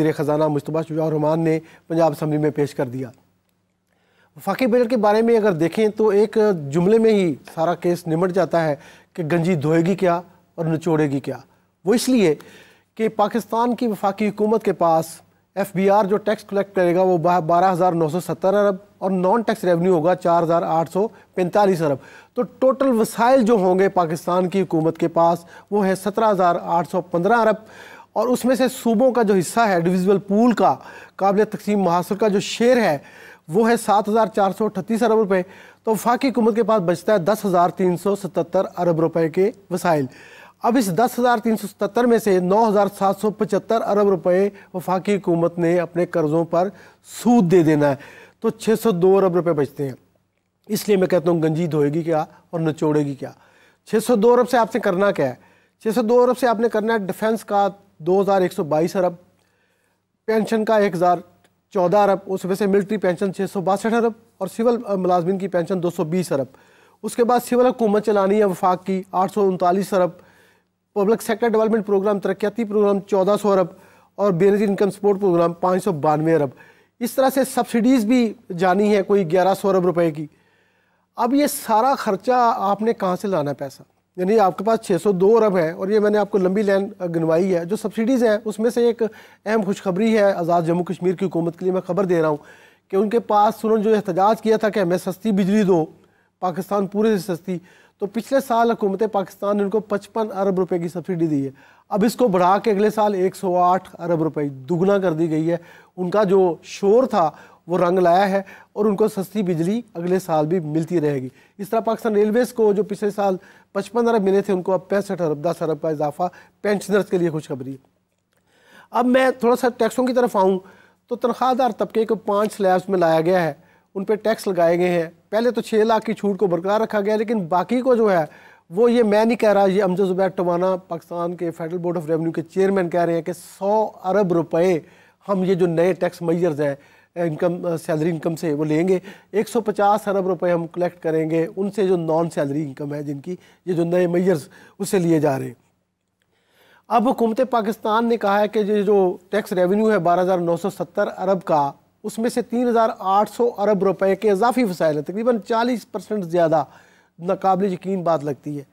वजी ख़जाना मुशतबा शुजा रहमान ने पंजाब असम्बली में पेश कर दिया वफाकी बजट के बारे में अगर देखें तो एक जुमले में ही सारा केस निमट जाता है कि गंजी धोएगी क्या और निचोड़ेगी क्या वो इसलिए कि पाकिस्तान की वफाकी हुकूमत के पास एफ बी आर जो टैक्स कलेक्ट करेगा वो बारह हज़ार नौ सौ सत्तर अरब और नॉन टैक्स रेवन्यू होगा चार हज़ार आठ सौ पैंतालीस अरब तो टोटल वसाइल जो होंगे पाकिस्तान की हुकूमत के पास वो है सत्रह हज़ार आठ सौ पंद्रह अरब और उसमें से सूबों का जो हिस्सा है डिविजल पूल का काबिल तकसीम महासर का जो शेयर है वो है सात हज़ार चार सौ अठतीस अरब रुपये तो वफाकी हुकूमत के पास बचता है दस हज़ार तीन सौ सतहत्तर अरब रुपये के वसाइल अब इस दस हज़ार तीन सौ सतहत्तर में से नौ हज़ार सात सौ पचहत्तर अरब रुपये वफाकी हुकूमत ने अपने कर्ज़ों पर सूद दे देना है तो छः सौ दो अरब रुपये बचते हैं इसलिए मैं कहता हूँ गंजी धोएगी क्या और नचोड़ेगी क्या छः सौ दो अरब से आपने करना क्या है छः सौ दो अरब से आपने करना है डिफेंस का 2122 अरब पेंशन का एक हज़ार चौदह अरब उसमें से मिलिट्री पेंशन छः सौ बासठ अरब और सिविल मुलाजमन की पेंशन दो सौ बीस अरब उसके बाद सिविल हुकूमत चलानी है वफाक की आठ सौ उनतालीस अरब पब्लिक सेक्टर डेवलपमेंट प्रोग्राम तरक्याती प्रोग्राम चौदह सौ अरब और बेनजी इनकम सपोर्ट प्रोग्राम पाँच सौ बानवे अरब इस तरह से सब्सिडीज़ भी जानी है कोई ग्यारह सौ अरब रुपए की अब ये सारा खर्चा आपने कहाँ से लाना है पैसा यानी आपके पास 602 अरब है और ये मैंने आपको लंबी लाइन गिनवाई है जो सब्सिडीज़ हैं उसमें से एक अहम खुशखबरी है आज़ाद जम्मू कश्मीर की हुकूमत के लिए मैं खबर दे रहा हूँ कि उनके पास उन्होंने जो एहतजाज किया था कि हमें सस्ती बिजली दो पाकिस्तान पूरे से सस्ती तो पिछले साल हुकूमत पाकिस्तान ने उनको पचपन अरब रुपये की सब्सिडी दी है अब इसको बढ़ा के अगले साल आठ अरब रुपये दुगना कर दी गई है उनका जो शोर था वो रंग लाया है और उनको सस्ती बिजली अगले साल भी मिलती रहेगी इस तरह पाकिस्तान रेलवेज़ को जो पिछले साल पचपन अरब मिले थे उनको अब पैंसठ अरब दस अरब का इजाफा पेंशनर्स के लिए खुशखबरी अब मैं थोड़ा सा टैक्सों की तरफ आऊँ तो तनख्वाहदार तबके को पाँच स्लैब्स में लाया गया है उन पर टैक्स लगाए गए हैं पहले तो छः लाख की छूट को बरकरार रखा गया लेकिन बाकी को जो है वो ये मैं नहीं कह रहा ये अमजद जुबैर टवाना पाकिस्तान के फेडरल बोर्ड ऑफ रेवन्यू के चेयरमैन कह रहे हैं कि सौ अरब रुपए हम ये जो नए टैक्स मैयर्स हैं इनकम सैलरी इनकम से वो लेंगे 150 अरब रुपए हम कलेक्ट करेंगे उनसे जो नॉन सैलरी इनकम है जिनकी ये जो नए मैयर्स उससे लिए जा रहे हैं अब हुकूमत पाकिस्तान ने कहा है कि ये जो टैक्स रेवेन्यू है 12,970 अरब का उसमें से 3,800 अरब रुपए के इजाफी वसाइल हैं तकरीबन 40 परसेंट ज़्यादा नाकबले यकीन बात लगती है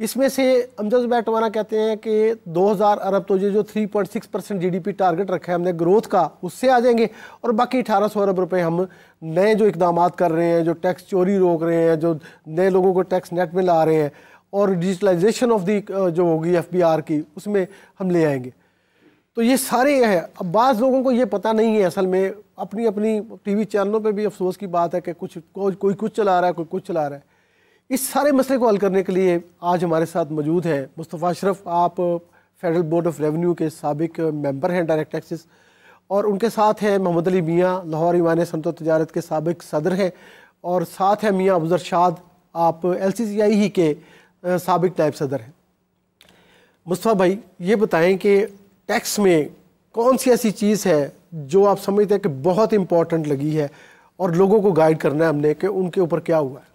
इसमें से अमजद बैटवाना कहते हैं कि 2000 अरब तो ये जो 3.6 परसेंट जी टारगेट रखा है हमने ग्रोथ का उससे आ जाएंगे और बाकी 1800 अरब रुपए हम नए जो इकदाम कर रहे हैं जो टैक्स चोरी रोक रहे हैं जो नए लोगों को टैक्स नेट में ला रहे हैं और डिजिटलाइजेशन ऑफ दी जो होगी एफ की उसमें हम ले आएंगे तो ये सारे हैं अब बाज़ लोगों को ये पता नहीं है असल में अपनी अपनी टी चैनलों पर भी अफसोस की बात है कि कुछ कोई कुछ चला रहा है कोई कुछ चला रहा है इस सारे मसले को हल करने के लिए आज हमारे साथ मौजूद हैं मुस्तफ़ा अशरफ आप फेडरल बोर्ड ऑफ रेवेन्यू के सबक मेंबर हैं डायरेक्ट टैक्सेस और उनके साथ हैं मोहम्मद अली मियाँ लाहौर ईमान सनत तजारत के सबक सदर हैं और साथ हैं मियाँ अफजर शाद आप एल सी सी आई ही के सबक नायब सदर हैं मुस्तफ़ा भाई ये बताएं कि टैक्स में कौन सी ऐसी चीज़ है जो आप समझते हैं कि बहुत इम्पोर्टेंट लगी है और लोगों को गाइड करना है हमने कि उनके ऊपर क्या हुआ है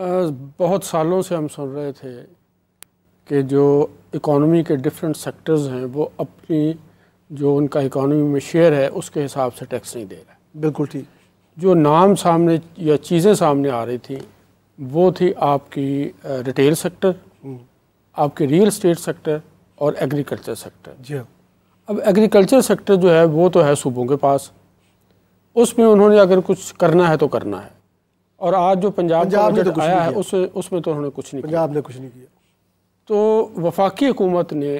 बहुत सालों से हम सुन रहे थे कि जो इकोनॉमी के डिफरेंट सेक्टर्स हैं वो अपनी जो उनका इकोनॉमी में शेयर है उसके हिसाब से टैक्स नहीं दे रहा बिल्कुल ठीक जो नाम सामने या चीज़ें सामने आ रही थी वो थी आपकी रिटेल सेक्टर आपके रियल स्टेट सेक्टर और एग्रीकल्चर सेक्टर जी हाँ। अब एग्रीकल्चर सेक्टर जो है वो तो है सूबों के पास उसमें उन्होंने अगर कुछ करना है तो करना है और आज जो पंजाब, पंजाब का तो कुछ आया है उस उसमें तो उन्होंने कुछ नहीं पंजाब ने कुछ नहीं किया तो वफाकी हुकूमत ने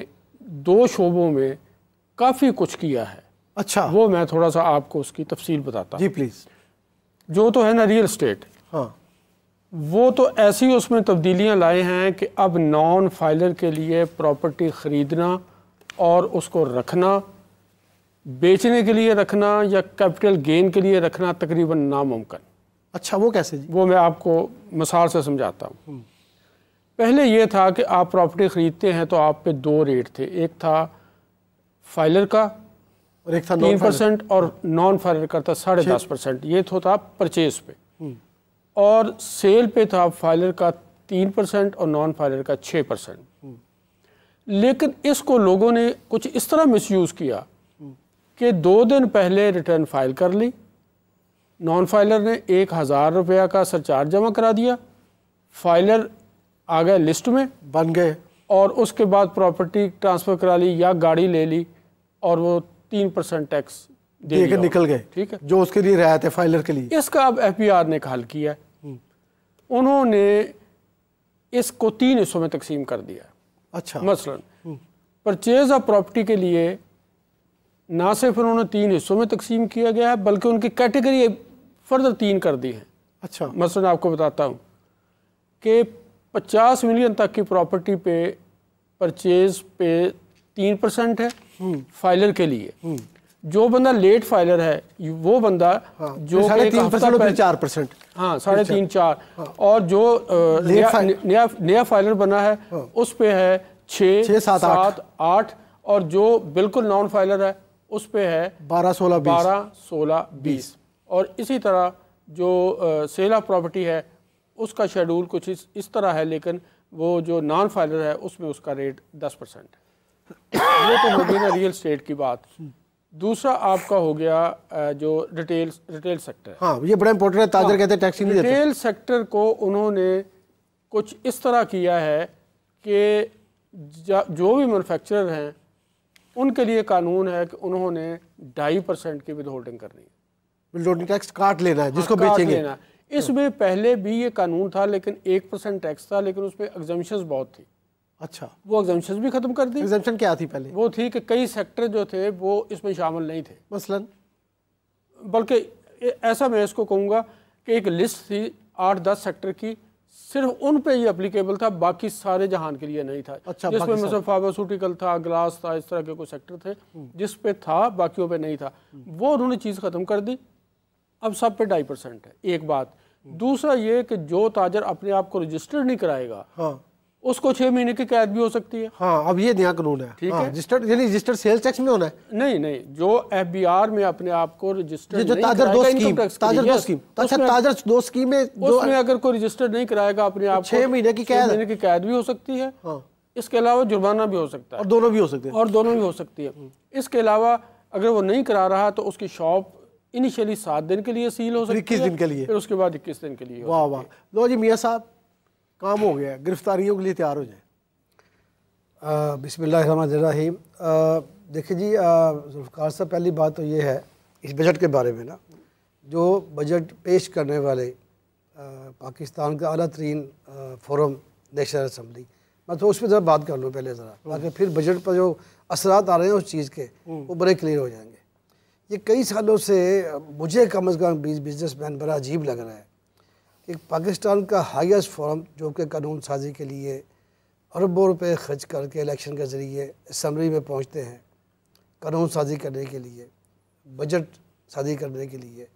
दो शोबों में काफ़ी कुछ किया है अच्छा वो मैं थोड़ा सा आपको उसकी तफसील बताता जी प्लीज़ जो तो है ना रियल स्टेट हाँ वो तो ऐसी उसमें तब्दीलियां लाए हैं कि अब नॉन फाइलर के लिए प्रॉपर्टी ख़रीदना और उसको रखना बेचने के लिए रखना या कैपिटल गेन के लिए रखना तकरीबन नामुमकिन अच्छा वो कैसे जी वो मैं आपको मिसाल से समझाता हूँ हम्म। पहले ये था कि आप प्रॉपर्टी ख़रीदते हैं तो आप पे दो रेट थे एक था फाइलर का और एक था तीन परसेंट और नॉन फाइलर का था साढ़े दस परसेंट ये तो था परचेज पे हम्म। और सेल पे था फाइलर का तीन परसेंट और नॉन फाइलर का छः परसेंट हम्म। लेकिन इसको लोगों ने कुछ इस तरह मिसयूज़ किया कि दो दिन पहले रिटर्न फाइल कर ली नॉन फाइलर ने एक हज़ार रुपया का सरचार्ज जमा करा दिया फाइलर आ गए लिस्ट में बन गए और उसके बाद प्रॉपर्टी ट्रांसफ़र करा ली या गाड़ी ले ली और वो तीन परसेंट टैक्स दे के निकल गए ठीक है जो उसके लिए रियायत है फाइलर के लिए इसका अब एफ पी आर ने हल किया है हम्म। उन्होंने इसको तीन हिस्सों में तकसीम कर दिया अच्छा मसलन परचेज ऑफ प्रॉपर्टी के लिए ना सिर्फ उन्होंने तीन हिस्सों में तकसीम किया गया है बल्कि उनकी कैटेगरी फर्दर तीन कर दी है अच्छा मसलन आपको बताता हूँ कि 50 मिलियन तक की प्रॉपर्टी पे परचेज पे तीन परसेंट है हम्म। फाइलर के लिए हम्म। जो बंदा लेट फाइलर है वो बंदा हाँ, जो चार परसेंट हाँ साढ़े अच्छा। तीन चार हाँ, और जो नया नया फाइलर बना है हाँ, उस पे है छ सात आठ आठ और जो बिल्कुल नॉन फाइलर है उस पे है बारह सोलह बारह सोलह बीस और इसी तरह जो सेल ऑफ प्रॉपर्टी है उसका शेड्यूल कुछ इस इस तरह है लेकिन वो जो नॉन फाइलर है उसमें उसका रेट दस परसेंट है ये तो हो गई ना रियल स्टेट की बात दूसरा आपका हो गया जो रिटेल रिटेल सेक्टर हाँ ये बड़ा इंपॉर्टेंट है ताजर हाँ, कहते हैं नहीं देते रिटेल सेक्टर को उन्होंने कुछ इस तरह किया है कि जो भी मैनुफेक्चरर हैं उनके लिए कानून है कि उन्होंने ढाई परसेंट की विद होल्डिंग करनी बिल्डोन टैक्स काट लेना है हाँ, जिसको बेचेंगे इसमें पहले भी ये कानून था लेकिन एक परसेंट टैक्स था लेकिन उसमें एग्जामिशन बहुत थी अच्छा वो एग्जामिशन भी खत्म कर दी एग्जामिशन क्या थी पहले वो थी कि कई सेक्टर जो थे वो इसमें शामिल नहीं थे मसलन बल्कि ऐसा मैं इसको कहूँगा कि एक लिस्ट थी आठ दस सेक्टर की सिर्फ उन पे ही अप्लीकेबल था बाकी सारे जहान के लिए नहीं था अच्छा, जिसमें मतलब फार्मास्यूटिकल था ग्लास था इस तरह के कोई सेक्टर थे हम्म। जिस पे था बाकियों पे नहीं था हम्म। वो उन्होंने चीज़ ख़त्म कर दी अब सब पे ढाई परसेंट है एक बात दूसरा ये कि जो ताजर अपने आप को रजिस्टर्ड नहीं कराएगा हाँ उसको छह महीने की कैद भी हो सकती है हाँ अब ये नया कानून है ठीक हाँ, है रजिस्टर्ड यानी रजिस्टर्ड सेल्स टैक्स में होना है नहीं नहीं जो एफ बी आर में अपने आप को रजिस्टर जो रजिस्टर अच्छा, नहीं कराएगा अपने आप छह महीने की कैद महीने की कैद भी हो सकती है हाँ। इसके अलावा जुर्माना भी हो सकता है और दोनों भी हो सकते हैं और दोनों भी हो सकती है इसके अलावा अगर वो नहीं करा रहा तो उसकी शॉप इनिशियली सात दिन के लिए सील हो सकती इक्कीस दिन के लिए फिर उसके बाद इक्कीस दिन के लिए वाह वाह लो जी मियाँ साहब काम हो गया गिरफ्तारियों के लिए तैयार हो जाए बिसमीम देखिए जी जुल्फ़ार साहब पहली बात तो ये है इस बजट के बारे में ना जो बजट पेश करने वाले आ, पाकिस्तान का अला तरीन फोरम नेशनल असम्बली मैं तो उस पर ज़रा बात कर लूँ पहले ज़रा ताकि हम्म। फिर बजट पर जो असरात आ रहे हैं उस चीज़ के हम्म। वो बड़े क्लियर हो जाएंगे ये कई सालों से मुझे कम अज़ कम बिजनेस मैन बड़ा अजीब लग रहा है कि पाकिस्तान का हाइस्ट फॉरम जो कि कानून साजी के लिए अरबों रुपये खर्च करके इलेक्शन के ज़रिए असम्बली में पहुँचते हैं कानून साजी करने के लिए बजट साजी करने के लिए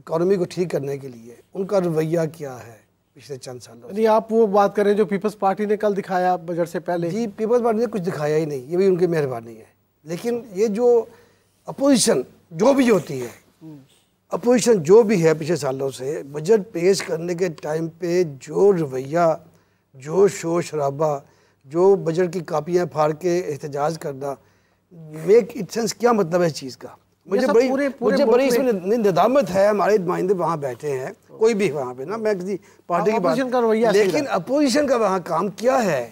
इकानमी को ठीक करने के लिए उनका रवैया क्या है पिछले चंद सालों यानी आप वो बात करें जो पीपल्स पार्टी ने कल दिखाया बजट से पहले जी पीपल्स पार्टी ने कुछ दिखाया ही नहीं ये भी उनकी मेहरबानी है लेकिन ये जो अपोजिशन जो भी होती है अपोजिशन जो भी है पिछले सालों से बजट पेश करने के टाइम पे जो रवैया जो शोर शराबा जो बजट की कापियाँ फाड़ के एहतजाज करना मेक इट सेंस क्या मतलब है इस चीज़ का मुझे बड़ी पूरे, पूरे मुझे बड़ी इसमें निदामत है हमारे नुमाइंदे वहाँ बैठे हैं कोई भी वहाँ पे ना मैं किसी पार्टी की बात लेकिन अपोजिशन का वहाँ काम क्या है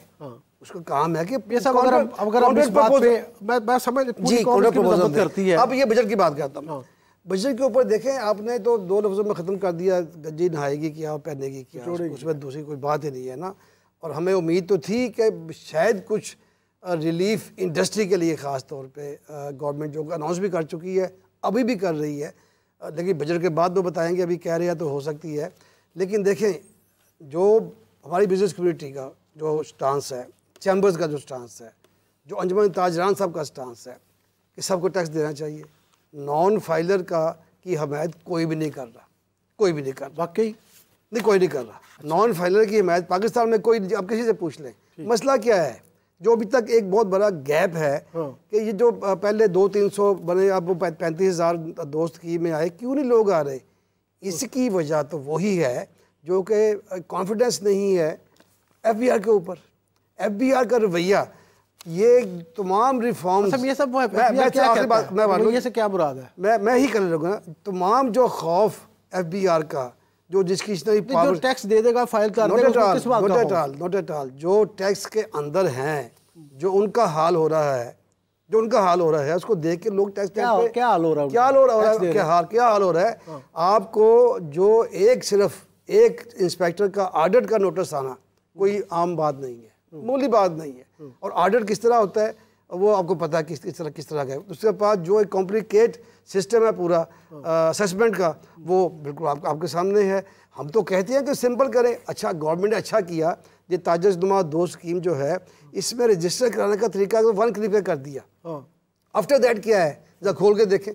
उसका काम है कि ये सब अगर अगर हम इस बात पे मैं मैं समझ जी प्रपोजल करती है अब ये बजट की बात करता हूँ हाँ। बजट के ऊपर देखें आपने तो दो लफ्ज़ों में ख़त्म कर दिया गंजी नहाएगी क्या पहनेगी क्या उसमें दूसरी कोई बात ही नहीं है ना और हमें उम्मीद तो थी कि शायद कुछ रिलीफ इंडस्ट्री के लिए ख़ास तौर पे गवर्नमेंट जो अनाउंस भी कर चुकी है अभी भी कर रही है लेकिन बजट के बाद वो तो बताएंगे अभी कह रहे हैं तो हो सकती है लेकिन देखें जो हमारी बिज़नेस कम्यूनिटी का जो स्टांस है चैम्बर्स का जो स्टांस है जो अंजमन ताजरान साहब का स्टांस है कि सबको टैक्स देना चाहिए नॉन फाइलर का की हमायत कोई भी नहीं कर रहा कोई भी नहीं कर रहा वाकई नहीं कोई नहीं कर रहा नॉन फाइलर की हमायत पाकिस्तान में कोई आप किसी से पूछ लें मसला क्या है जो अभी तक एक बहुत बड़ा गैप है हाँ। कि ये जो पहले दो तीन सौ बने अब पैंतीस हज़ार दोस्त की में आए क्यों नहीं लोग आ रहे इसकी वजह तो वही है जो कि कॉन्फिडेंस नहीं है एफ के ऊपर एफबीआर का रवैया ये तमाम रिफॉर्म अच्छा, सब ये सब वो है मैं, मैं क्या मैं से क्या मुराद है मैं मैं ही कहने ना तमाम जो खौफ एफबीआर का जो जिसकी इतनी टैक्स दे देगा फाइल कर देगा नॉट एट ऑल जो टैक्स के अंदर हैं जो उनका हाल हो रहा है जो उनका हाल हो रहा है उसको देख के लोग टैक्स क्या, क्या हाल हो रहा है क्या हाल हो रहा है क्या हाल क्या हाल हो रहा है हाँ। आपको जो एक सिर्फ एक इंस्पेक्टर का ऑडिट का नोटिस आना कोई आम बात नहीं है मामूली बात नहीं है हम्म। और ऑर्डर किस तरह होता है वो आपको पता है किस तरह किस तरह का है उसके पास जो एक कॉम्प्लिकेट सिस्टम है पूरा हम्म। असेसमेंट का वो बिल्कुल आप, आपके सामने है हम तो कहते हैं कि सिंपल करें अच्छा गवर्नमेंट ने अच्छा किया ये नुमा दो स्कीम जो है इसमें रजिस्टर कराने का तरीका वन क्लिक कर दिया आफ्टर हाँ। दैट क्या है जरा खोल के देखें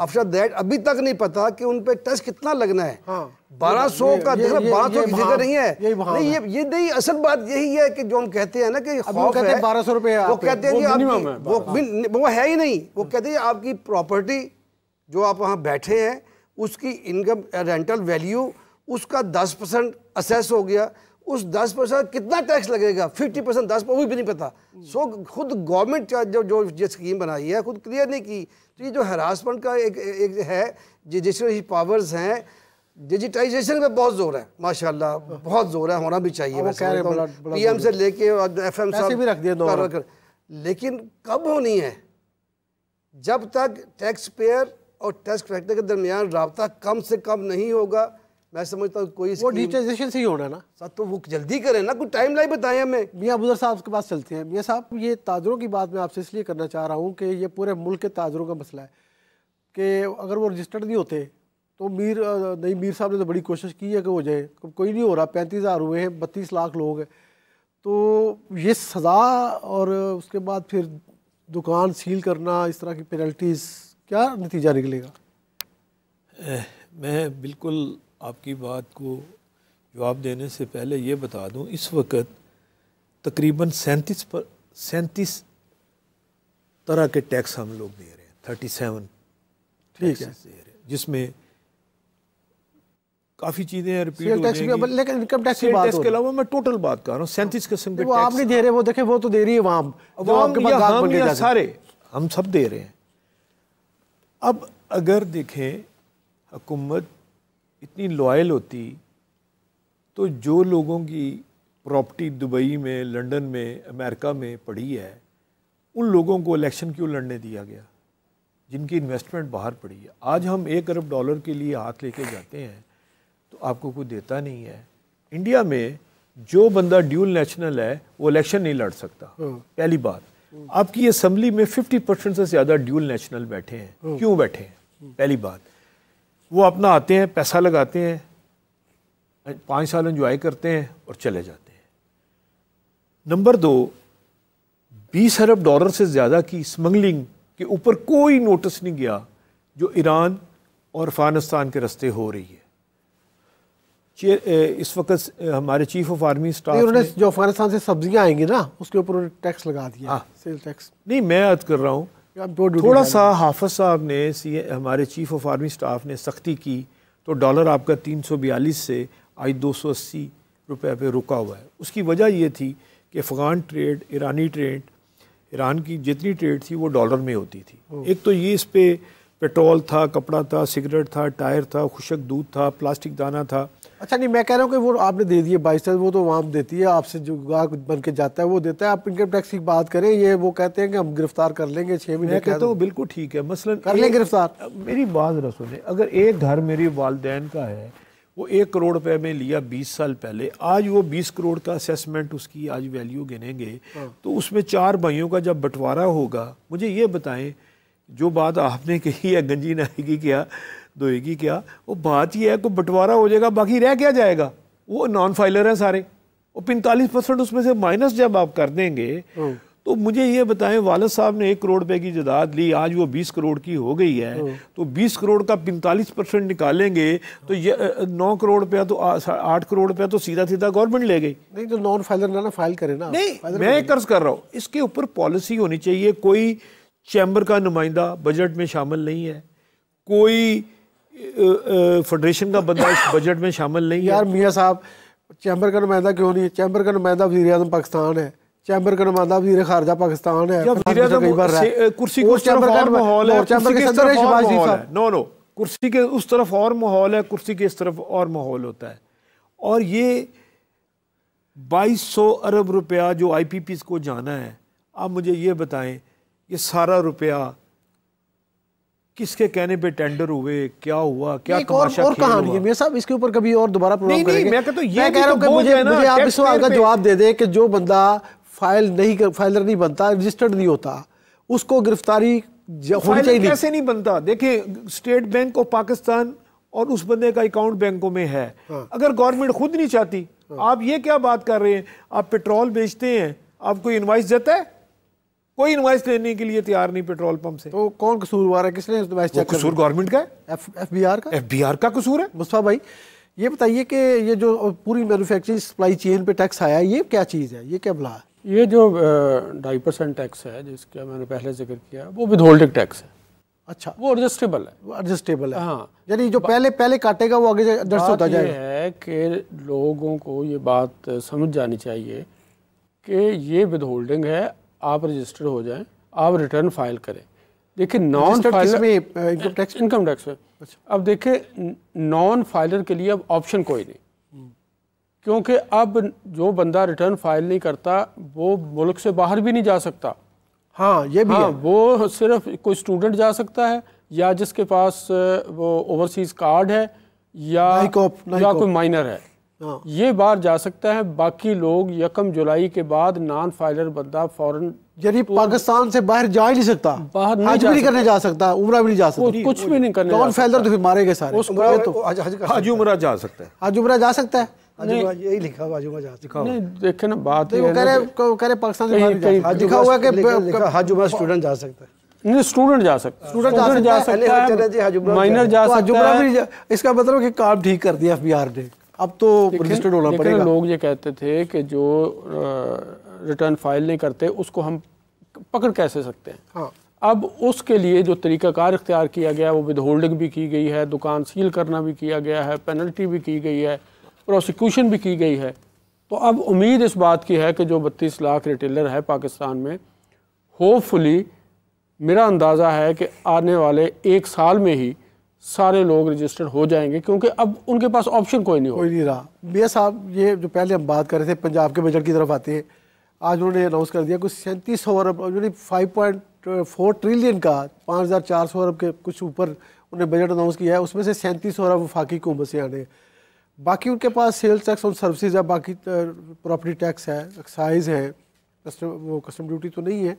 अफसर दैट अभी तक नहीं पता कि उन पे टैक्स कितना लगना है हाँ, बारह सौ का देख बारह सौ जगह नहीं है नहीं ये ये नहीं असल बात यही है कि जो हम कहते हैं ना कि बारह सौ रुपये वो कहते हैं वो, वो, वो है ही नहीं वो कहते हैं आपकी प्रॉपर्टी जो आप वहाँ बैठे हैं उसकी इनकम रेंटल वैल्यू उसका दस परसेंट असेस हो गया उस दस परसेंट कितना टैक्स लगेगा फिफ्टी परसेंट दस वो भी नहीं पता सो खुद गवर्नमेंट जो जो ये स्कीम बनाई है खुद क्लियर नहीं की तो ये जो हरासमेंट का एक एक है जुडिशरी पावर्स हैं डिजिटाइजेशन पे बहुत जोर है माशाल्लाह बहुत जोर है होना भी चाहिए पीएम तो से लेके एफ एम भी रख दिया लेकिन कब होनी है जब तक टैक्स पेयर और टैक्स कलेक्टर के दरमियान रबता कम से कम नहीं होगा मैं समझता हूँ कोई वो डिजिटाइजेशन से ही होना ना सर तो वो जल्दी करें ना कुछ टाइम लाइन बताएं हमें मियाँ अबूजर साहब के पास चलते हैं मियाँ साहब ये ताजरों की बात मैं आपसे इसलिए करना चाह रहा हूँ कि ये पूरे मुल्क के ताजरों का मसला है कि अगर वो रजिस्टर्ड नहीं होते तो मीर नहीं मीर साहब ने तो बड़ी कोशिश की है कि हो जाए कोई नहीं हो रहा पैंतीस हज़ार हुए हैं बत्तीस लाख लोग हैं तो ये सज़ा और उसके बाद फिर दुकान सील करना इस तरह की पेनल्टीज़ क्या नतीजा निकलेगा मैं बिल्कुल आपकी बात को जवाब देने से पहले ये बता दूं इस वक्त तकरीबन सैंतीस पर सैंतीस तरह के टैक्स हम लोग दे रहे हैं थर्टी सेवन ठीक है जिसमें काफ़ी चीज़ें हैं रिपीट लेकिन इनकम टैक्स की बात के अलावा मैं टोटल बात कर रहा हूँ सैंतीस किस्म के वो आप नहीं दे रहे वो देखें वो तो दे रही है सारे हम सब दे रहे हैं अब अगर देखें हुकूमत इतनी लॉयल होती तो जो लोगों की प्रॉपर्टी दुबई में लंदन में अमेरिका में पड़ी है उन लोगों को इलेक्शन क्यों लड़ने दिया गया जिनकी इन्वेस्टमेंट बाहर पड़ी है आज हम एक अरब डॉलर के लिए हाथ लेके जाते हैं तो आपको कोई देता नहीं है इंडिया में जो बंदा ड्यूल नेशनल है वो इलेक्शन नहीं लड़ सकता हाँ। पहली बात आपकी असम्बली में 50 परसेंट से ज़्यादा ड्यूल नेशनल बैठे हैं हाँ। क्यों बैठे हैं हाँ। पहली बात वो अपना आते हैं पैसा लगाते हैं पाँच साल इंजॉय करते हैं और चले जाते हैं नंबर दो बीस अरब डॉलर से ज़्यादा की स्मगलिंग के ऊपर कोई नोटिस नहीं गया जो ईरान और अफ़गानिस्तान के रस्ते हो रही है इस वक्त हमारे चीफ ऑफ आर्मी स्टाफ उन्होंने जो अफगानिस्तान से सब्जियां आएंगी ना उसके ऊपर उन्होंने टैक्स लगा दिया सेल हाँ। टैक्स नहीं मैं याद कर रहा हूँ थोड़ा सा हाफज साहब ने सी हमारे चीफ ऑफ आर्मी स्टाफ ने सख्ती की तो डॉलर आपका 342 से आज 280 रुपये पर रुका हुआ है उसकी वजह ये थी कि अफ़गान ट्रेड ईरानी ट्रेड ईरान की जितनी ट्रेड थी वो डॉलर में होती थी एक तो ये इस पर पे पेट्रोल था कपड़ा था सिगरेट था टायर था खुशक दूध था प्लास्टिक दाना था अच्छा नहीं मैं कह रहा हूँ कि वो आपने दे दिए बाईस वो तो वहाँ देती है आपसे जो बन के जाता है वो देता है आप इनकम टैक्स की बात करें ये वो कहते हैं कि हम गिरफ्तार कर लेंगे छः महीने कहता हूँ बिल्कुल ठीक है मसलन कर लें गिरफ्तार मेरी बात रसो सुने अगर एक घर मेरी वालदेन का है वो एक करोड़ रुपये में लिया बीस साल पहले आज वो बीस करोड़ का असेसमेंट उसकी आज वैल्यू गिनेंगे हाँ। तो उसमें चार भाइयों का जब बंटवारा होगा मुझे ये बताएं जो बात आपने कही है गंजी नाई की क्या दोएगी क्या वो बात ये है को बंटवारा हो जाएगा बाकी रह क्या जाएगा वो नॉन फाइलर हैं सारे और पैंतालीस परसेंट उसमें से माइनस जब आप कर देंगे हाँ। तो मुझे ये बताएं वालद साहब ने एक करोड़ रुपए की जदाद ली आज वो बीस करोड़ की हो गई है हाँ। तो बीस करोड़ का पैंतालीस परसेंट निकालेंगे तो ये नौ करोड़ रुपया तो आठ करोड़ रुपया तो सीधा सीधा गवर्नमेंट ले गई नहीं तो नॉन फाइलर ना फाइल करे ना नहीं मैं कर्ज कर रहा हूँ इसके ऊपर पॉलिसी होनी चाहिए कोई चैम्बर का नुमाइंदा बजट में शामिल नहीं है कोई फेडरेशन का बंदा इस बजट में शामिल नहीं यार मियाँ साहब चैम्बर का नुमाइंदा क्यों नहीं है चैम्बर का नुमाइंदा वजीर अजम पाकिस्तान है चैम्बर का नुमाइंदा वजीर खारजा पाकिस्तान है कुर्सी नो नो कुर्सी के उस तरफ और माहौल है कुर्सी के इस तरफ और माहौल होता है और ये 2200 अरब रुपया जो आईपीपीस को जाना है आप मुझे ये बताएं ये सारा रुपया किसके कहने पे टेंडर हुए क्या हुआ क्या तमाशा और, और कहानी है साहब इसके ऊपर कभी और दोबारा प्रोग्राम करेंगे मैं कहता तो ये मैं कह रहा तो हूं मुझे मुझे आप इस सवाल का जवाब दे दें कि जो बंदा फाइल नहीं कर फाइलर नहीं बनता रजिस्टर्ड नहीं होता उसको गिरफ्तारी होनी चाहिए कैसे नहीं बनता देखिए स्टेट बैंक ऑफ पाकिस्तान और उस बंदे का अकाउंट बैंकों में है हाँ। अगर गवर्नमेंट खुद नहीं चाहती हाँ। आप ये क्या बात कर रहे हैं आप पेट्रोल बेचते हैं आपको इन्वाइस देता है कोई इन्वाइस लेने के लिए तैयार नहीं पेट्रोल पंप से तो कौन कसूरवार है किसने कसूर गवर्नमेंट का एफ बी आर का एफ बी आर का कसूर है मुस्फा भाई ये बताइए कि ये जो पूरी मैन्युफैक्चरिंग सप्लाई चेन पे टैक्स आया है ये क्या चीज़ है ये क्या बुला है ये जो ढाई परसेंट टैक्स है जिसका मैंने पहले जिक्र किया वो विद होल्डिंग टैक्स है अच्छा वो एडजस्टेबल है वो एडजस्टेबल है हाँ यानी जो पहले पहले काटेगा वो आगे एडजस्ट होता जाए है कि लोगों को ये बात समझ जानी चाहिए कि ये विद होल्डिंग है आप रजिस्टर्ड हो जाएं आप रिटर्न फाइल करें देखिए non filer income tax income tax में अच्छा। अब देखिए नॉन फाइलर के लिए अब ऑप्शन कोई नहीं हम्म। क्योंकि अब जो बंदा रिटर्न फाइल नहीं करता वो मुल्क से बाहर भी नहीं जा सकता हाँ ये भी हाँ, है। वो सिर्फ कोई स्टूडेंट जा सकता है या जिसके पास वो ओवरसीज कार्ड है या, नाएकोप, नाएकोप। या कोई माइनर है हाँ। ये बाहर जा सकता है बाकी लोग यकम जुलाई के बाद नॉन फाइलर बंदा फॉरन यानी पाकिस्तान से बाहर जा ही नहीं सकता बाहर नहीं जा भी करने जा सकता उम्र भी नहीं जा सकता कुछ भी नहीं करने नॉन फाइलर तो फिर मारे गए सारे तो आज उम्र जा सकता है आज उम्र जा सकता है यही लिखा हुआ जा सकता है इसका मतलब कि काम ठीक कर दिया एफ ने अब तो रजिस्टर्ड होना पड़ेगा लोग ये कहते थे कि जो रिटर्न फाइल नहीं करते उसको हम पकड़ कैसे सकते हैं हाँ अब उसके लिए जो तरीकाकार इख्तियार किया गया वो विद होल्डिंग भी की गई है दुकान सील करना भी किया गया है पेनल्टी भी की गई है प्रोसिक्यूशन भी की गई है तो अब उम्मीद इस बात की है कि जो बत्तीस लाख रिटेलर है पाकिस्तान में होपफुली मेरा अंदाज़ा है कि आने वाले एक साल में ही सारे लोग रजिस्टर्ड हो जाएंगे क्योंकि अब उनके पास ऑप्शन कोई नहीं हो कोई नहीं रहा भैया साहब ये जो पहले हम बात कर रहे थे पंजाब के बजट की तरफ आते हैं आज उन्होंने अनाउंस कर दिया कुछ सैंतीस सौ अरब यानी फाइव पॉइंट फोर ट्रिलियन का पाँच हज़ार चार सौ अरब के कुछ ऊपर उन्हें बजट अनाउंस किया है उसमें से सैंतीस सौ अरब वफाकी हुकूमत से आने बाकी उनके पास सेल्स टैक्स और सर्विसज है बाकी प्रॉपर्टी तो टैक्स है एक्साइज है कस्टम वो कस्टम ड्यूटी तो नहीं है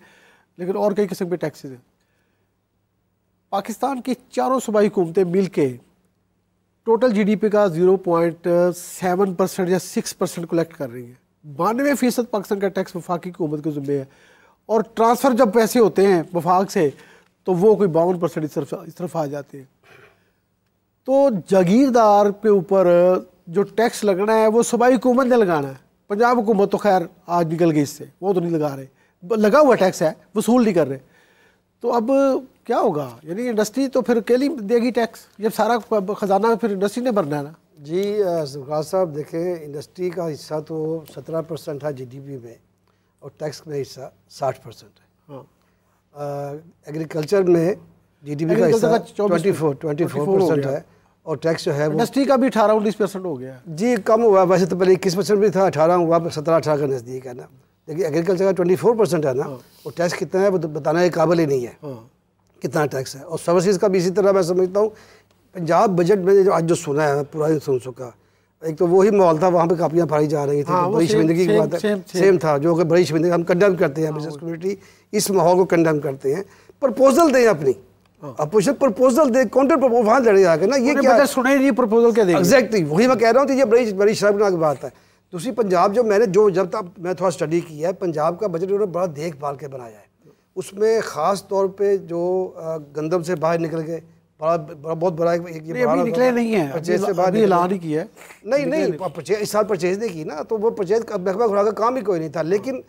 लेकिन और कई किस्म के टैक्सेज हैं पाकिस्तान की चारों सूबाई हुकूमतें मिल के टोटल जीडीपी का जीरो पॉइंट सेवन परसेंट या सिक्स परसेंट कलेक्ट कर रही हैं बानवे फ़ीसद पाकिस्तान का टैक्स वफाकी हुकूमत के ज़ुम्मे है और ट्रांसफ़र जब पैसे होते हैं वफाक से तो वो कोई बावन परसेंट इस तरफ इस तरफ आ जाते हैं तो जागीरदार के ऊपर जो टैक्स लगना है वो सूबाई हुकूमत ने लगाना है पंजाब हुकूमत तो खैर आज निकल गई इससे वो तो नहीं लगा रहे लगा हुआ टैक्स है वसूल नहीं कर रहे तो अब क्या होगा यानी इंडस्ट्री तो फिर अकेली देगी टैक्स जब सारा खजाना फिर इंडस्ट्री ने भरना है ना जी जुल्फाज साहब देखें इंडस्ट्री का हिस्सा तो सत्रह परसेंट है जीडीपी में और टैक्स में हिस्सा साठ परसेंट है हाँ एग्रीकल्चर में जीडीपी का हिस्सा twenty four twenty four percent है और टैक्स जो है इंडस्ट्री का भी अठारह उन्नीस परसेंट हो गया जी कम हुआ वैसे तो पहले इक्कीस परसेंट भी था अठारह हुआ सत्रह अठारह का नज़दीक है ना लेकिन एग्रीकल्चर का ट्वेंटी फोर परसेंट है ना हाँ। और टैक्स कितना है वो तो बताना के काबिल ही नहीं है हाँ। कितना टैक्स है और सर्विसेज का भी इसी तरह मैं समझता हूँ पंजाब बजट में जो आज जो सुना है पूरा दिन सुन चुका एक तो वही माहौल था वहाँ पे कापियाँ फाड़ी जा रही थी हाँ, तो बड़ी शर्मिंदगी की बात है सेम, सेम था जो कि बड़ी शर्मिंदगी हम कंडेम करते हैं बिजनेस हाँ, कम्युनिटी इस माहौल को कंडेम करते हैं प्रपोजल दें अपनी अपोजिशन प्रपोजल दे काउंटर प्रपोजल वहाँ लड़े जाकर ना ये क्या सुने नहीं प्रपोजल क्या एग्जैक्टली वही मैं कह रहा हूँ कि ये बड़ी बड़ी शर्मनाक बात है दूसरी पंजाब जो मैंने जो जब तक मैं थोड़ा स्टडी किया है पंजाब का बजट उन्होंने बड़ा देखभाल के बनाया है उसमें ख़ास तौर पे जो गंदम से बाहर निकल गए बड़ा बहुत बड़ा एक ये अभी निकले नहीं है परचेज से बाहर ऐलान ही किया नहीं नहीं, नहीं इस साल परचेज नहीं की ना तो वो परचेज महकमा खुरा का काम ही कोई नहीं था लेकिन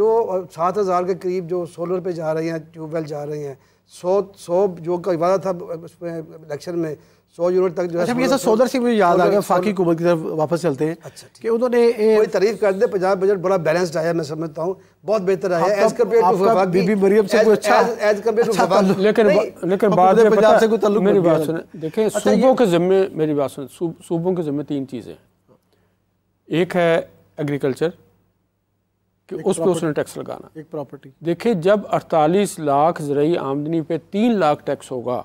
जो सात हज़ार के करीब जो सोलर पे जा रहे हैं ट्यूबवेल जा रहे हैं सौ सौ जो का वादा था उसमें इलेक्शन में सौ यूनिट तक जो है अच्छा सोलर सिंह मुझे याद आ गया फाकी हुकूमत की तरफ वापस चलते हैं अच्छा कि उन्होंने कोई तारीफ कर दे पंजाब बजट बड़ा बैलेंस्ड आया मैं समझता हूँ बहुत बेहतर आया एज कंपेयर टू वफाक बीबी मरियम से कोई अच्छा एज कंपेयर टू वफाक लेकिन लेकिन बाद में पंजाब से कोई ताल्लुक मेरी बात सुने अच्छा, देखें सूबों के जिम्मे मेरी बात सुने सूबों के जिम्मे तीन चीज़ें एक है एग्रीकल्चर कि उस पर उसने टैक्स लगाना एक प्रॉपर्टी देखिए जब 48 लाख जरिए आमदनी पे तीन लाख टैक्स होगा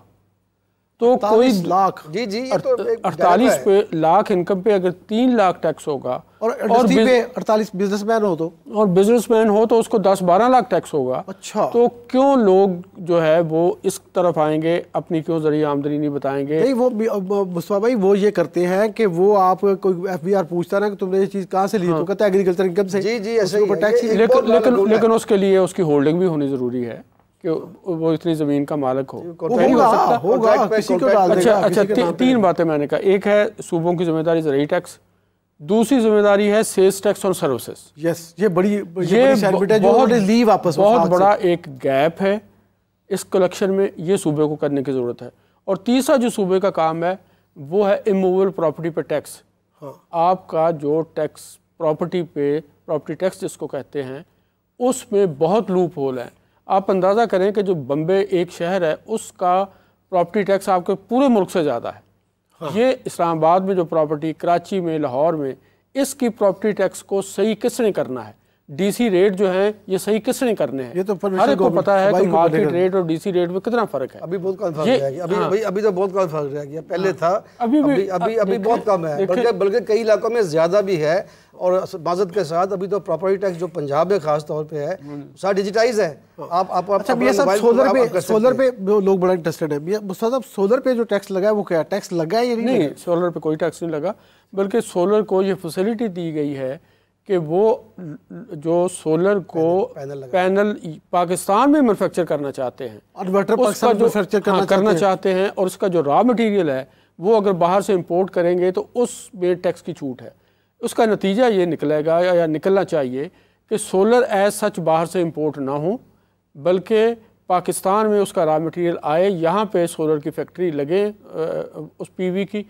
तो कोई लाख जी जी तो अड़तालीस पे लाख इनकम पे अगर तीन लाख टैक्स होगा और और पे अड़तालीस बिजनेसमैन हो तो और बिजनेसमैन हो तो उसको दस बारह लाख टैक्स होगा अच्छा तो क्यों लोग जो है वो इस तरफ आएंगे अपनी क्यों जरिए आमदनी नहीं बताएंगे नहीं वो मुस्तफा भाई वो ये करते हैं कि वो आप कोई एफ बी आर पूछता ना कि तुमने ये चीज़ कहाँ से ली तो कहता एग्रीकल्चर इनकम से जी जी लेकिन उसके लिए उसकी होल्डिंग भी होनी ज़रूरी है कि वो इतनी ज़मीन का मालिक हो अच्छा अच्छा तीन बातें मैंने कहा एक है सूबों की जिम्मेदारी ज़रूरी टैक्स दूसरी जिम्मेदारी है सेल्स टैक्स और सर्विसेज यस ये बड़ी ये, ये बड़ी बहुत ली वापस बहुत बड़ा एक गैप है इस कलेक्शन में ये सूबे को करने की ज़रूरत है और तीसरा जो सूबे का काम है वो है इमोवेबल प्रॉपर्टी पे टैक्स हाँ। आपका जो टैक्स प्रॉपर्टी पे प्रॉपर्टी टैक्स जिसको कहते हैं उसमें बहुत लूप होल है आप अंदाज़ा करें कि जो बम्बे एक शहर है उसका प्रॉपर्टी टैक्स आपके पूरे मुल्क से ज़्यादा है हाँ। ये इस्लामाबाद में जो प्रॉपर्टी कराची में लाहौर में इसकी प्रॉपर्टी टैक्स को सही किसने करना है डीसी रेट जो है ये सही किसने करने हैं ये तो हर को पता है कि मार्केट रेट और डीसी रेट में कितना फर्क है अभी बहुत कम फर्क रह अभी, हाँ। अभी अभी तो बहुत कम फर्क रह गया पहले हाँ। था अभी भी, अभी अभी, अभी बहुत कम है बल्कि बल्कि कई इलाकों में ज्यादा भी है और माजत के साथ अभी तो प्रॉपर्टी टैक्स जो पंजाब में खास तौर पे है हम्म। सारा डिजिटाइज है हाँ। आप आप अच्छा भैया साहब सोलर पे सोलर पे लोग बड़ा इंटरेस्टेड है साहब सोलर पे जो टैक्स लगा है वो क्या टैक्स लगा है या नहीं सोलर पे कोई टैक्स नहीं लगा बल्कि सोलर को ये फैसिलिटी दी गई है कि वो जो सोलर को पैनल, पैनल, पैनल पाकिस्तान में मैनुफेक्चर करना चाहते हैं उसका जो करना, हाँ, करना चाहते हैं और उसका जो रॉ मटेरियल है वो अगर बाहर से इंपोर्ट करेंगे तो उस में टैक्स की छूट है उसका नतीजा ये निकलेगा या, या निकलना चाहिए कि सोलर एज सच बाहर से इंपोर्ट ना हो बल्कि पाकिस्तान में उसका रॉ मटेरियल आए यहाँ पे सोलर की फैक्ट्री लगे उस पीवी की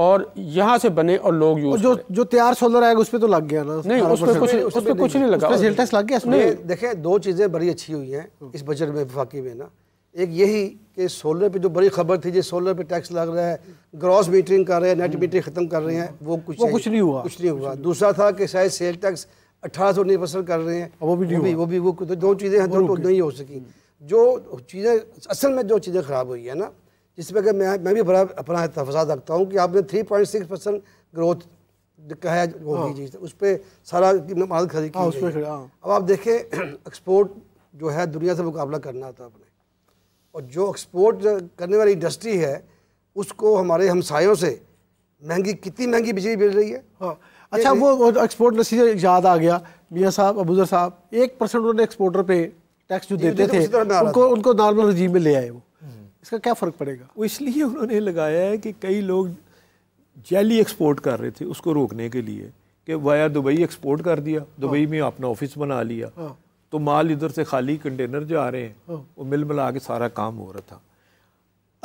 और यहाँ से बने और लोग यूज जो जो तैयार सोलर आएगा उस पर तो लग गया ना नहीं उस पर कुछ उस पर कुछ नहीं लगा सेल टैक्स लग गया नहीं देखे दो चीज़ें बड़ी अच्छी हुई हैं इस बजट में विफाकी में ना एक यही कि सोलर पे जो बड़ी खबर थी जो सोलर पे टैक्स लग रहा है ग्रॉस मीटरिंग कर रहे हैं नेट मीटरिंग खत्म कर रहे हैं वो कुछ वो कुछ नहीं हुआ कुछ नहीं हुआ दूसरा था कि शायद सेल टैक्स अट्ठारह सौ उन्नीस कर रहे हैं वो भी वो वो भी वो दो चीज़ें हैं दो तो नहीं हो सकी जो चीज़ें असल में जो चीज़ें खराब हुई है ना जिसमें कि मैं मैं भी बड़ा अपना तहफात रखता हूँ कि आपने three point six percent growth कहा है हाँ। जी उस पर सारा माल खरीद की हाँ, गई हाँ। अब आप देखें एक्सपोर्ट जो है दुनिया से मुकाबला करना था अपने और जो एक्सपोर्ट करने वाली इंडस्ट्री है उसको हमारे हमसायों से महंगी कितनी महंगी बिजली मिल रही है हाँ अच्छा वो एक्सपोर्ट नतीजे याद आ गया मियाँ साहब अबूजर साहब एक परसेंट उन्होंने एक्सपोर्टर पे टैक्स जो देते थे उनको उनको नॉर्मल रजीम में ले आए वो इसका क्या फ़र्क पड़ेगा वो इसलिए उन्होंने लगाया है कि कई लोग जैली एक्सपोर्ट कर रहे थे उसको रोकने के लिए कि वाया दुबई एक्सपोर्ट कर दिया हाँ। दुबई में अपना ऑफिस बना लिया हाँ। तो माल इधर से खाली कंटेनर जो आ रहे हैं हाँ। वो मिल मिला के सारा काम हो रहा था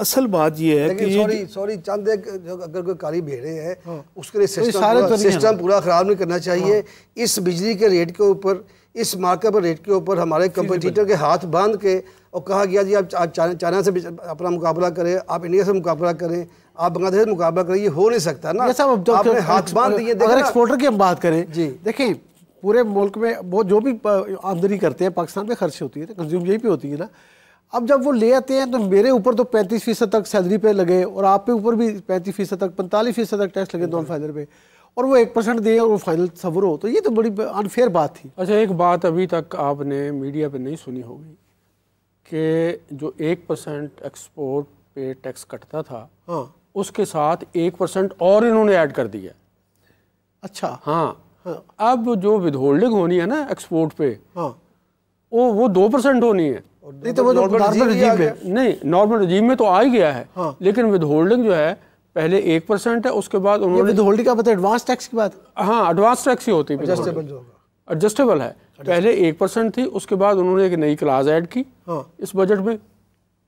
असल बात ये है कि सॉरी सॉरी चंद अगर कोई काली भेड़े हैं हाँ। उसके लिए तो सिस्टम पूरा, तो पूरा ख़राब नहीं करना चाहिए हाँ। इस बिजली के रेट के ऊपर इस मार्केट पर रेट के ऊपर हमारे कंपटीटर के हाथ बांध के और कहा गया जी आप चाइना से अपना मुकाबला करें आप इंडिया से मुकाबला करें आप बांग्लादेश से मुकाबला करें ये हो नहीं सकता ना साहब तो आपने हाथ बांध दिए अगर एक्सपोर्टर की हम बात करें जी देखिए पूरे मुल्क में वो जो भी आमदनी करते हैं पाकिस्तान में खर्च होती है कंज्यूम तो यही पे होती है ना अब जब वो ले आते हैं तो मेरे ऊपर तो पैंतीस फीसद तक सैलरी पे लगे और आप पे ऊपर भी पैंतीस फीसद तक पैंतालीस फीसद तक टैक्स लगे नॉन फाइदर पे और वो एक परसेंट दें और वो फाइनल सबर हो तो ये तो बड़ी अनफेयर बात थी अच्छा एक बात अभी तक आपने मीडिया पर नहीं सुनी होगी कि जो एक परसेंट एक्सपोर्ट पे टैक्स कटता था हाँ उसके साथ एक परसेंट और इन्होंने ऐड कर दिया अच्छा हाँ, हाँ। अब जो विदहोल्डिंग होनी है ना एक्सपोर्ट पे हाँ वो वो दो परसेंट होनी है नहीं तो वो नॉर्मल रजीम में नहीं नॉर्मल रजीम में तो आ ही गया है हाँ। लेकिन विदहोल्डिंग जो है पहले एक परसेंट है उसके बाद उन्होंने होल्डिंग का पता एडवांस टैक्स की बात हाँ एडवांस टैक्स ही होती है एडजस्टेबल है पहले एक परसेंट थी उसके बाद उन्होंने एक नई क्लास ऐड की हाँ। इस बजट में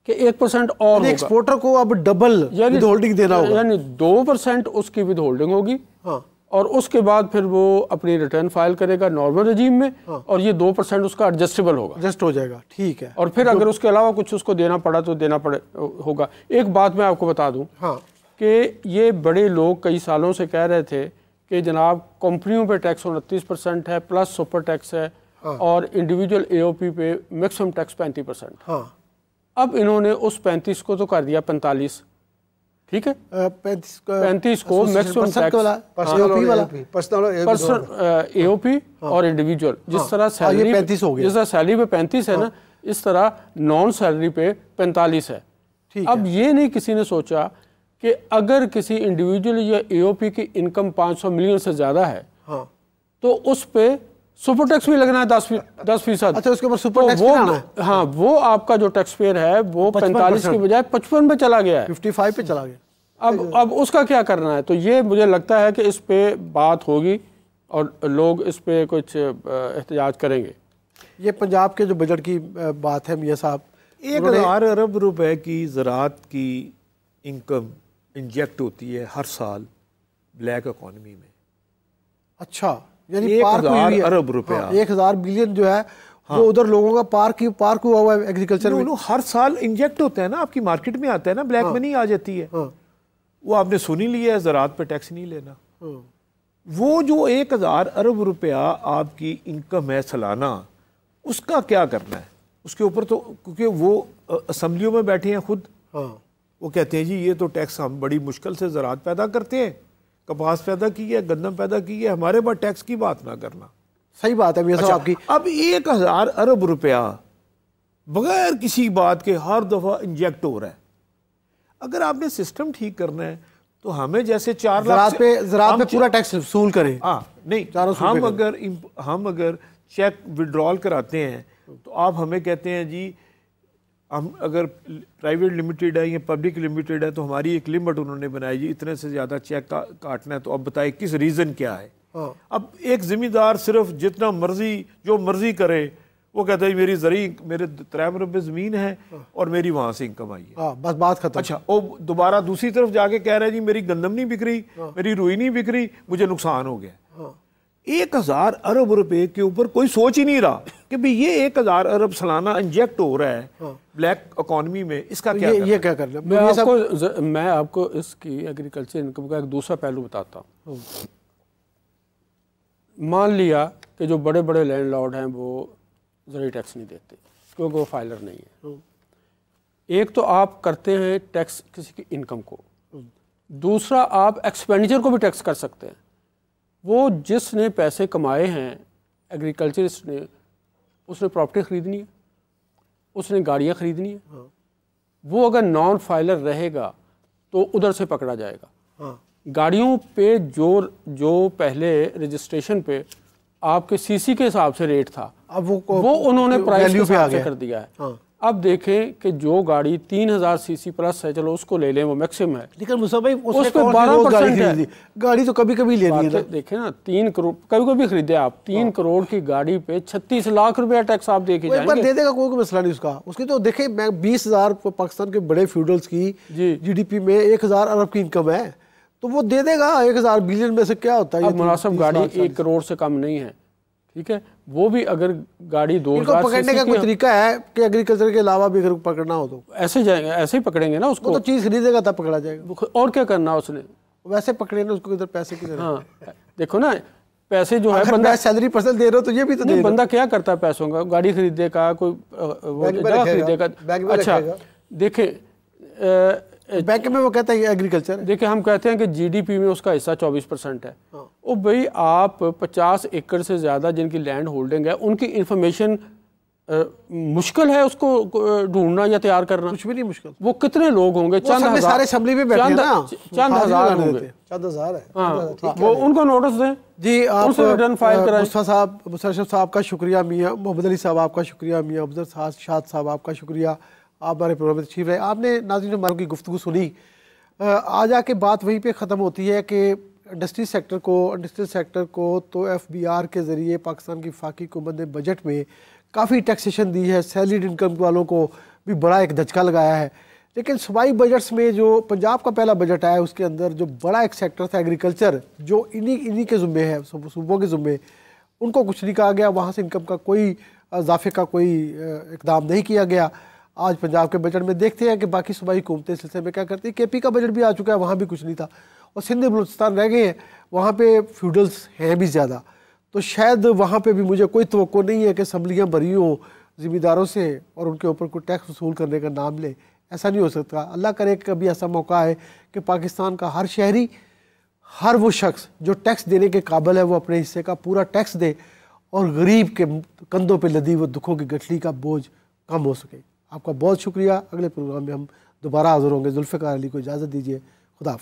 कि एक परसेंट और एक्सपोर्टर को अब डबल यानी होल्डिंग देना होगा यानी दो परसेंट उसकी विद होल्डिंग होगी हाँ। और उसके बाद फिर वो अपनी रिटर्न फाइल करेगा नॉर्मल रजीम में हाँ। और ये दो परसेंट उसका एडजस्टेबल होगा एडजस्ट हो जाएगा ठीक है और फिर अगर उसके अलावा कुछ उसको देना पड़ा तो देना पड़े होगा एक बात मैं आपको बता दूँ हाँ कि ये बड़े लोग कई सालों से कह रहे थे कि जनाब कंपनियों पे टैक्स उनतीस परसेंट है प्लस सुपर टैक्स है हाँ। और इंडिविजुअल एओपी पे मैक्सिमम टैक्स पैंतीस परसेंट हाँ। अब इन्होंने उस पैंतीस को तो कर दिया पैंतालीस ठीक है पैंतीस को मैक्सिमम टैक्स एओपी हाँ। हाँ। और इंडिविजुअल जिस हाँ। तरह सैलरी पैंतीस हो गई जिस तरह सैलरी पे पैंतीस है ना इस तरह नॉन सैलरी पे पैंतालीस है अब ये नहीं किसी ने सोचा कि अगर किसी इंडिविजुअल या एओपी की इनकम 500 मिलियन से ज़्यादा है हाँ तो उस पर सुपर टैक्स भी लगना है दस फी, दस फीसद अच्छा उसके ऊपर सुपर तो वो है। हाँ वो आपका जो टैक्स पेयर है वो पैंतालीस के बजाय पचपन पे चला गया फिफ्टी फाइव पे चला गया अब अब उसका क्या करना है तो ये मुझे लगता है कि इस पे बात होगी और लोग इस पे कुछ एहतजाज करेंगे ये पंजाब के जो बजट की बात है मियाँ साहब एक हज़ार अरब रुपए की ज़रात की इनकम इंजेक्ट होती है हर साल ब्लैक इकोनमी में अच्छा यानी एक अरब रुपया हाँ, एक हजार बिलियन जो है हाँ। वो उधर लोगों का पार्क ही पार्क हुआ हुआ है एग्रीकल्चर में हर साल इंजेक्ट होता है ना आपकी मार्केट में आता है ना ब्लैक हाँ, मनी आ जाती है हाँ, वो आपने सुनी लिया है ज़रात पे टैक्स नहीं लेना हाँ। वो जो एक हज़ार अरब रुपया आपकी इनकम है सालाना उसका क्या करना है उसके ऊपर तो क्योंकि वो असम्बलियों में बैठे हैं खुद हाँ, वो कहते हैं जी ये तो टैक्स हम बड़ी मुश्किल से ज़रात पैदा करते हैं कपास पैदा की है गंदम पैदा की है हमारे पास टैक्स की बात ना करना सही बात है अच्छा, आपकी अब एक हज़ार अरब रुपया बगैर किसी बात के हर दफ़ा इंजेक्ट हो रहा है अगर आपने सिस्टम ठीक करना है तो हमें जैसे चार लाख पे पे पूरा टैक्स वसूल करें हाँ नहीं हम अगर हम अगर चेक विड्रॉल कराते हैं तो आप हमें कहते हैं जी हम अगर प्राइवेट लिमिटेड है या पब्लिक लिमिटेड है तो हमारी एक लिमिट उन्होंने बनाई जी इतने से ज़्यादा चेक का, काटना है तो अब बताए किस रीज़न क्या है हाँ। अब एक ज़िम्मेदार सिर्फ जितना मर्जी जो मर्जी करे वो कहता है मेरी जरी मेरे त्रैम रुपये ज़मीन है हाँ। और मेरी वहाँ से इनकम आई है हाँ, बस बात खत्म अच्छा वो दोबारा दूसरी तरफ जाके कह रहे हैं जी मेरी गंदम नहीं बिक रही हाँ। मेरी रुई नहीं बिक रही मुझे नुकसान हो गया एक हज़ार अरब रुपए के ऊपर कोई सोच ही नहीं रहा कि भाई ये एक हज़ार अरब सालाना इंजेक्ट हो रहा है ब्लैक हाँ। इकोनॉमी में इसका क्या ये, ये क्या कर रहा मैं आपको मैं आपको इसकी एग्रीकल्चर इनकम का एक दूसरा पहलू बताता हूँ मान लिया कि जो बड़े बड़े लैंड लॉर्ड हैं वो जरिए टैक्स नहीं देते क्योंकि वो फाइलर नहीं है हाँ। एक तो आप करते हैं टैक्स किसी की इनकम को हाँ। दूसरा आप एक्सपेंडिचर को भी टैक्स कर सकते हैं वो जिसने पैसे कमाए हैं एग्रीकल्चरिस्ट ने उसने प्रॉपर्टी ख़रीदनी है उसने गाड़ियाँ ख़रीदनी है हाँ। वो अगर नॉन फाइलर रहेगा तो उधर से पकड़ा जाएगा हाँ। गाड़ियों पे जो जो पहले रजिस्ट्रेशन पे आपके सीसी के हिसाब से रेट था अब वो वो उन्होंने प्राइस पे आगे कर दिया है हाँ। अब देखें कि जो गाड़ी तीन हजार सीसी प्लस है चलो उसको ले लें वो मैक्सिमम है लेकिन भाई बारह परसेंट गाड़ी तो कभी कभी ले ली देखे ना तीन करोड़ कभी कभी खरीदे आप तीन हाँ। करोड़ की गाड़ी पे छत्तीस लाख रुपया टैक्स आप देखे जाएंगे दे देगा कोई मसला नहीं उसका उसकी तो देखे मैं बीस हजार पाकिस्तान के बड़े फ्यूडल्स की जी में एक हजार अरब की इनकम है तो वो दे देगा एक हजार बिलियन में से क्या होता है मुनासिब गाड़ी एक करोड़ से कम नहीं है ठीक है वो भी अगर गाड़ी दो इनको पकड़ने का कोई तरीका है कि एग्रीकल्चर के अलावा भी अगर पकड़ना हो तो ऐसे जाएंगे ऐसे ही पकड़ेंगे ना उसको तो चीज़ खरीदेगा तब पकड़ा जाएगा और क्या करना उसने वैसे पकड़े ना उसको इधर पैसे की हाँ देखो ना पैसे जो है बंदा सैलरी पर्सन दे रहे हो तो ये भी तो नहीं बंदा क्या करता है पैसों का गाड़ी खरीदेगा कोई जगह खरीदेगा अच्छा देखे बैंक में वो कहता है एग्रीकल्चर देखिए हम कहते हैं कि जीडीपी में उसका हिस्सा 24 परसेंट है हाँ। ओ भाई आप 50 एकड़ से ज़्यादा जिनकी लैंड होल्डिंग है उनकी इन्फॉर्मेशन मुश्किल है उसको ढूंढना या तैयार करना कुछ भी नहीं मुश्किल वो कितने लोग होंगे चंद हजार सारे शबली पे बैठे चंद, ना चंद हजार होंगे चंद हजार है हाँ, वो उनको नोटिस दें जी आप रिटर्न फाइल कराएं मुस्तफा साहब मुस्तरशफ साहब का शुक्रिया मियाँ मोहम्मद अली साहब आपका शुक्रिया मियाँ अफजर साहब शाद साहब आपका शुक्रिया आप हमारे प्रोग्राम में तशीफ रहे आपने नाजिन हमारों की गुफ्तु सुनी आज आके बात वहीं पे ख़त्म होती है कि इंडस्ट्री सेक्टर को इंडस्ट्रियल सेक्टर को तो एफ बी आर के ज़रिए पाकिस्तान की फाकी हुकूमत ने बजट में काफ़ी टैक्सेशन दी है सैलरीड इनकम वालों को भी बड़ा एक धचका लगाया है लेकिन सूबाई बजट्स में जो पंजाब का पहला बजट आया उसके अंदर जो बड़ा एक सेक्टर था एग्रीकल्चर जो इन्हीं इन्हीं के ज़ुमे है सूबों के ज़ुमे उनको कुछ नहीं कहा गया वहाँ से इनकम का कोई इजाफे का कोई इकदाम नहीं किया गया आज पंजाब के बजट में देखते हैं कि बाकी सूबाई हुकूमतें सिलसिले में क्या करती है के पी का बजट भी आ चुका है वहाँ भी कुछ नहीं था और सिंध बलोचिस्तान रह गए हैं वहाँ पर फ्यूडल्स हैं भी ज़्यादा तो शायद वहाँ पर भी मुझे कोई तो नहीं है कि असम्बलियाँ भरी हों ज़िम्मेदारों से और उनके ऊपर कोई टैक्स वसूल करने का नाम ले ऐसा नहीं हो सकता अल्लाह करे कभी ऐसा मौका है कि पाकिस्तान का हर शहरी हर वो शख्स जो टैक्स देने के काबिल है वो अपने हिस्से का पूरा टैक्स दे और गरीब के कंधों पे लदी वो दुखों की गठली का बोझ कम हो सके आपका बहुत शुक्रिया अगले प्रोग्राम में हम दोबारा हाजिर होंगे जुल्फ़ार अली को इजाज़त दीजिए खुदा